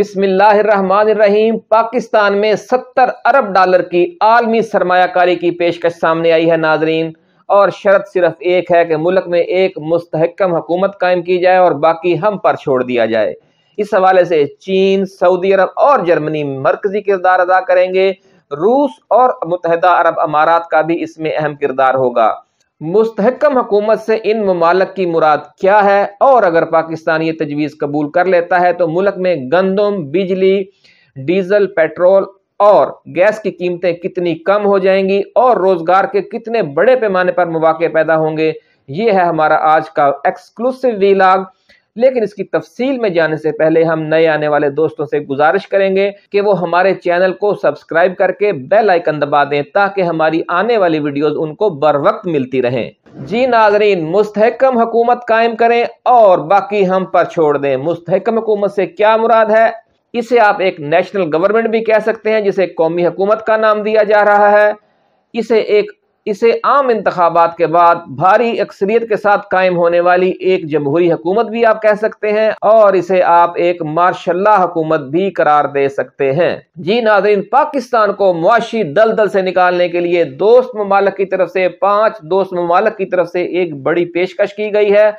बिस्मिल्लाहिर्रहमानिर्रहीम पाकिस्तान में 70 अरब डॉलर की आलमी सरमाकारी की पेशकश सामने आई है नाजरीन और शर्त सिर्फ एक है कि मुल्क में एक मुस्तकम हुकूमत कायम की जाए और बाकी हम पर छोड़ दिया जाए इस हवाले से चीन सऊदी अरब और जर्मनी मरकजी किरदार अदा करेंगे रूस और मुतहदा अरब अमारात का भी इसमें अहम किरदार होगा मुस्तकम हुकूमत से इन ममालक की मुराद क्या है और अगर पाकिस्तान ये तजवीज़ कबूल कर लेता है तो मुल्क में गंदम बिजली डीजल पेट्रोल और गैस की कीमतें कितनी कम हो जाएंगी और रोज़गार के कितने बड़े पैमाने पर मौाक़े पैदा होंगे ये है हमारा आज का एक्सक्लूसिव वीलाग लेकिन इसकी तफसील में जाने से पहले हम नए आने वाले दोस्तों से गुजारिश करेंगे कि वो हमारे चैनल को सब्सक्राइब करके बेल आइकन दबा दें ताकि हमारी आने वाली वीडियोस उनको बर वक्त मिलती रहें जी नाजरीन मुस्तकम हुकूमत कायम करें और बाकी हम पर छोड़ दें मुस्तकम हुकूमत से क्या मुराद है इसे आप एक नेशनल गवर्नमेंट भी कह सकते हैं जिसे कौमी हुकूमत का नाम दिया जा रहा है इसे एक इसे आम इंतबात के बाद भारी अक्सरियत के साथ कायम होने वाली एक जमहूरी हुकूमत भी आप कह सकते हैं और इसे आप एक मार्शल्ला हुकूमत भी करार दे सकते हैं जी नाजरीन पाकिस्तान को मुआशी दल दल से निकालने के लिए दोस्त ममालक की तरफ से पांच दोस्त ममालक की तरफ से एक बड़ी पेशकश की गई है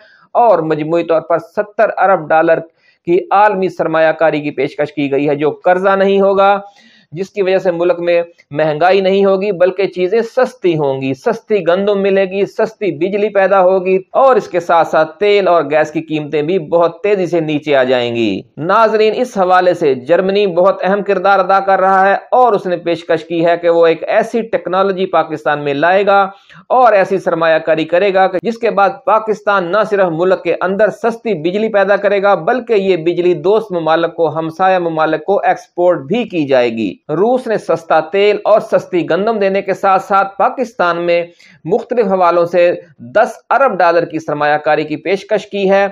और मजमू तौर पर सत्तर अरब डॉलर की आलमी सरमाकारी की पेशकश की गई है जो कर्जा नहीं होगा जिसकी वजह से मुल्क में महंगाई नहीं होगी बल्कि चीजें सस्ती होंगी सस्ती गंदम मिलेगी सस्ती बिजली पैदा होगी और इसके साथ साथ तेल और गैस की कीमतें भी बहुत तेजी से नीचे आ जाएंगी नाजरीन इस हवाले से जर्मनी बहुत अहम किरदार अदा कर रहा है और उसने पेशकश की है कि वो एक ऐसी टेक्नोलॉजी पाकिस्तान में लाएगा और ऐसी सरमाकारी करेगा कि जिसके बाद पाकिस्तान न सिर्फ मुल्क के अंदर सस्ती बिजली पैदा करेगा बल्कि ये बिजली दोस्त ममालक को हमसाया ममालक को एक्सपोर्ट भी की जाएगी रूस ने सस्ता तेल और सस्ती गंदम देने के साथ साथ पाकिस्तान में मुख्तलिफ हवालों से 10 अरब डॉलर की सरमाकारी की पेशकश की है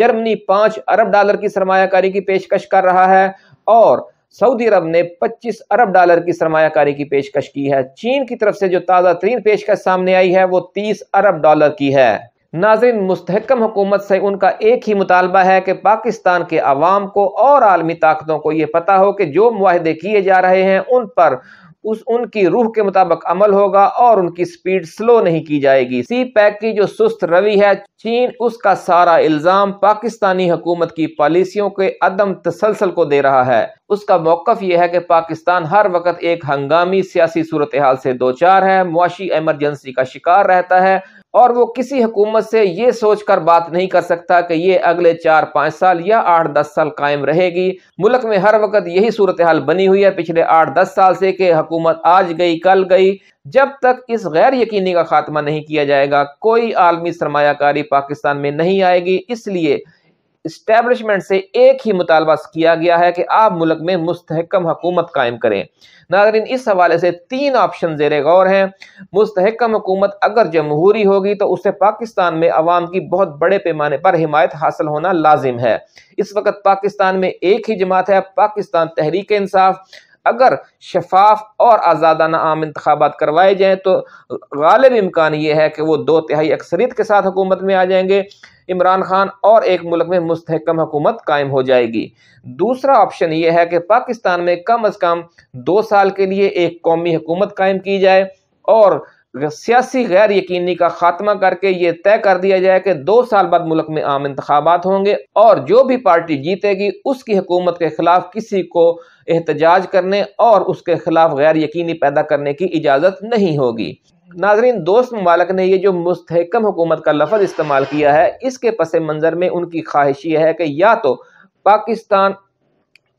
जर्मनी 5 अरब डॉलर की सरमाकारी की पेशकश कर रहा है और सऊदी अरब ने 25 अरब डॉलर की सरमाकारी की पेशकश की है चीन की तरफ से जो ताज़ा तरीन पेशकश सामने आई है वो 30 अरब डॉलर की है नाजरन मुस्तकम हुकूमत से उनका एक ही मुतालबा है कि पाकिस्तान के आवाम को और आलमी ताकतों को यह पता हो कि जो माहदे किए जा रहे हैं उन पर उस उनकी रूह के मुताबिक अमल होगा और उनकी स्पीड स्लो नहीं की जाएगी सी पैक की जो सुस्त रवि है चीन उसका सारा इल्ज़ाम पाकिस्तानी हुकूमत की पॉलिसियों के अदम तसलसल को दे रहा है उसका मौकफ यह है कि पाकिस्तान हर वक्त एक हंगामी सियासी सूरत हाल से दो चार है मुआशी एमरजेंसी का शिकार रहता है और वो किसी हुकूमत से ये सोचकर बात नहीं कर सकता कि ये अगले चार पाँच साल या आठ दस साल कायम रहेगी मुल्क में हर वक्त यही सूरत हाल बनी हुई है पिछले आठ दस साल से कि हुकूमत आज गई कल गई जब तक इस गैर यकीनी का खात्मा नहीं किया जाएगा कोई आलमी सरमाकारी पाकिस्तान में नहीं आएगी इसलिए इस्टेब्लिशमेंट से एक ही मुतालबा किया गया है कि आप मुल्क में मुस्तकम हकूमत कायम करें नागरिन इस हवाले से तीन ऑप्शन जेर गौर हैं मुस्तकम हकूमत अगर जमहूरी होगी तो उससे पाकिस्तान में आवाम की बहुत बड़े पैमाने पर हिमायत हासिल होना लाजिम है इस वक्त पाकिस्तान में एक ही जमात है पाकिस्तान तहरीक इंसाफ अगर शफाफ और आज़ादाना आम इंतबात करवाए जाएँ तो गालिब इम्कान ये है कि वो दो तिहाई अक्सरीत के साथ हुकूमत में आ जाएंगे इमरान खान और एक मुल्क में मुस्तकम हुकूमत कायम हो जाएगी दूसरा ऑप्शन ये है कि पाकिस्तान में कम अज़ कम दो साल के लिए एक कौमी हुकूमत कायम की जाए और सियासी गैर यकीनी का खात्मा करके ये तय कर दिया जाए कि दो साल बाद मुल्क में आम इंतबात होंगे और जो भी पार्टी जीतेगी उसकी हुकूमत के खिलाफ किसी को एहतजाज करने और उसके खिलाफ गैर यकीनी पैदा करने की इजाज़त नहीं होगी नाजरीन दोस्त ममालक ने ये जो मुस्तकम हुकूमत का लफज इस्तेमाल किया है इसके पस मंज़र में उनकी ख्वाहिश यह है कि या तो पाकिस्तान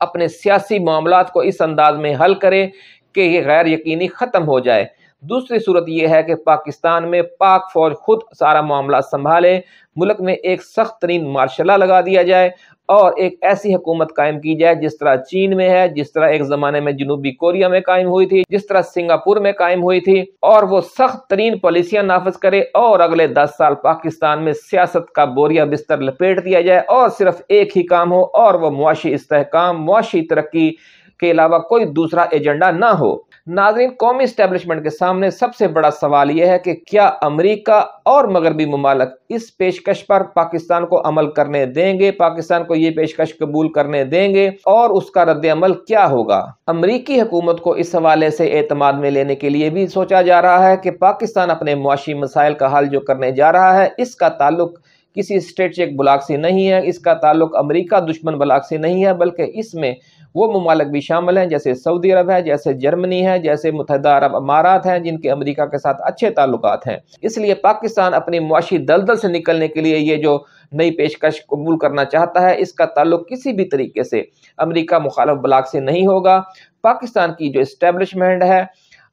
अपने सियासी मामला को इस अंदाज में हल करे कि ये गैर यकीनी ख़त्म हो जाए दूसरी सूरत यह है कि पाकिस्तान में पाक फौज खुद सारा मामला संभाले मुल्क में एक सख्त तरीन मार्शला लगा दिया जाए और एक ऐसी हुकूमत कायम की जाए जिस तरह चीन में है जिस तरह एक जमाने में जनूबी कोरिया में कायम हुई थी जिस तरह सिंगापुर में कायम हुई थी और वो सख्त तरीन पॉलिसियां नाफज करे और अगले दस साल पाकिस्तान में सियासत का बोरिया बिस्तर लपेट दिया जाए और सिर्फ एक ही काम हो और वह मुआशी इस्तेकाम मुआशी तरक्की के अलावा कोई दूसरा एजेंडा ना हो नाजरीन कौमी स्टैब्लिशमेंट के सामने सबसे बड़ा सवाल यह है कि क्या अमरीका और मगरबी ममालक इस पेशकश पर पाकिस्तान को अमल करने देंगे पाकिस्तान को ये पेशकश कबूल करने देंगे और उसका रद्द अमल क्या होगा अमरीकी हुकूमत को इस हवाले से एतमाद में लेने के लिए भी सोचा जा रहा है कि पाकिस्तान अपने मुआशी मसाइल का हल जो करने जा रहा है इसका ताल्लुक किसी स्टेट चेक ब्लाक से नहीं है इसका ताल्लुक अमेरिका दुश्मन ब्लाक से नहीं है बल्कि इसमें वो ममालक भी शामिल हैं जैसे सऊदी अरब है जैसे जर्मनी है जैसे मुतहदा अरब अमारात हैं जिनके अमेरिका के साथ अच्छे ताल्लुक हैं इसलिए पाकिस्तान अपनी मुआशी दलदल से निकलने के लिए ये जो नई पेशकश कबूल करना चाहता है इसका ताल्लुक किसी भी तरीके से अमरीका मुखालफ ब्लाक से नहीं होगा पाकिस्तान की जो इस्टेब्लिशमेंट है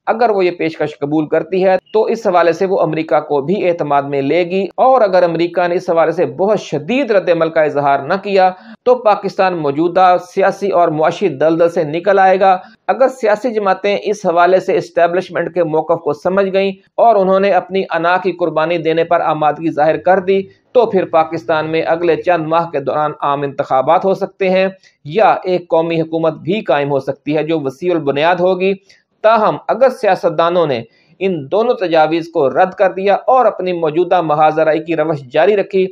अगर वो ये पेशकश कबूल करती है तो इस हवाले से वो अमरीका को भी एतमाद में लेगी और अगर अमरीका ने इस हवाले से बहुत शदीद रद्दमल का इजहार न किया तो पाकिस्तान मौजूदा सियासी और मुआशी दलदल से निकल आएगा अगर सियासी जमातें इस हवाले से इस्टेबलिशमेंट के मौक़ को समझ गईं और उन्होंने अपनी अना की कुर्बानी देने पर आमादगी जाहिर कर दी तो फिर पाकिस्तान में अगले चंद माह के दौरान आम इंतबात हो सकते हैं या एक कौमी हुकूमत भी कायम हो सकती है जो वसी बुनियाद होगी ताहम अगर सियासतदानों ने इन दोनों तजावीज़ को रद्द कर दिया और अपनी मौजूदा महाजराई की रवश जारी रखी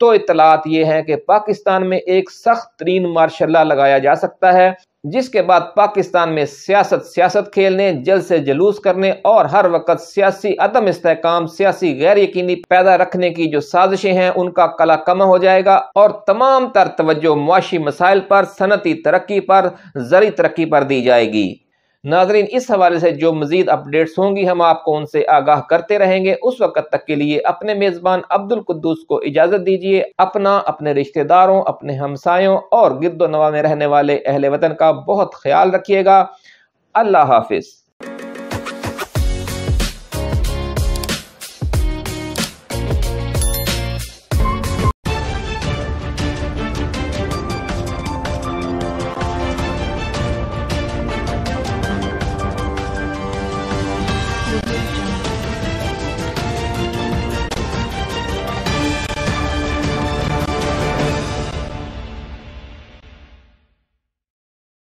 तो इतलात ये हैं कि पाकिस्तान में एक सख्त तरीन मार्शल्ला लगाया जा सकता है जिसके बाद पाकिस्तान में सियासत सियासत खेलने जल से जलूस करने और हर वक्त सियासी अदम इसकाम सियासी गैर यकीनी पैदा रखने की जो साजिशें हैं उनका कला कम हो जाएगा और तमाम तर तवज्जो मुआशी मसाइल पर सनती तरक्की पर जरी तरक्की पर दी जाएगी नाजरीन इस हवाले से जो मजीद अपडेट्स होंगी हम आपको उनसे आगाह करते रहेंगे उस वक्त तक के लिए अपने मेज़बान अब्दुल कुद्दूस को इजाज़त दीजिए अपना अपने रिश्तेदारों अपने हमसायों और नवा में रहने वाले अहल वतन का बहुत ख्याल रखिएगा अल्लाह हाफिज़